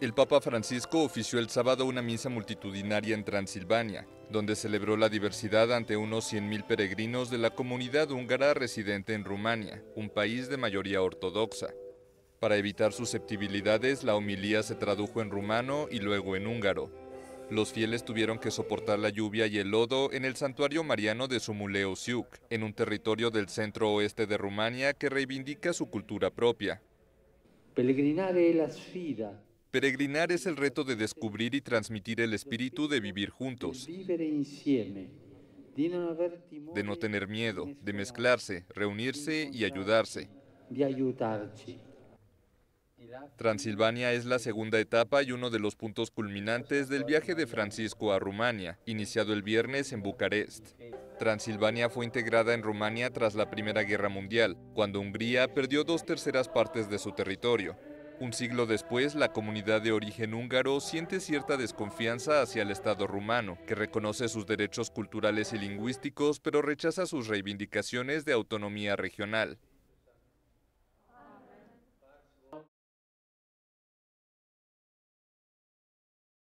El Papa Francisco ofició el sábado una misa multitudinaria en Transilvania, donde celebró la diversidad ante unos 100.000 peregrinos de la comunidad húngara residente en Rumania, un país de mayoría ortodoxa. Para evitar susceptibilidades, la homilía se tradujo en rumano y luego en húngaro. Los fieles tuvieron que soportar la lluvia y el lodo en el santuario mariano de Sumuleo Siuk, en un territorio del centro oeste de Rumania que reivindica su cultura propia. es la sfida Peregrinar es el reto de descubrir y transmitir el espíritu de vivir juntos, de no tener miedo, de mezclarse, reunirse y ayudarse. Transilvania es la segunda etapa y uno de los puntos culminantes del viaje de Francisco a Rumania, iniciado el viernes en Bucarest. Transilvania fue integrada en Rumania tras la Primera Guerra Mundial, cuando Hungría perdió dos terceras partes de su territorio. Un siglo después, la comunidad de origen húngaro siente cierta desconfianza hacia el Estado rumano, que reconoce sus derechos culturales y lingüísticos, pero rechaza sus reivindicaciones de autonomía regional.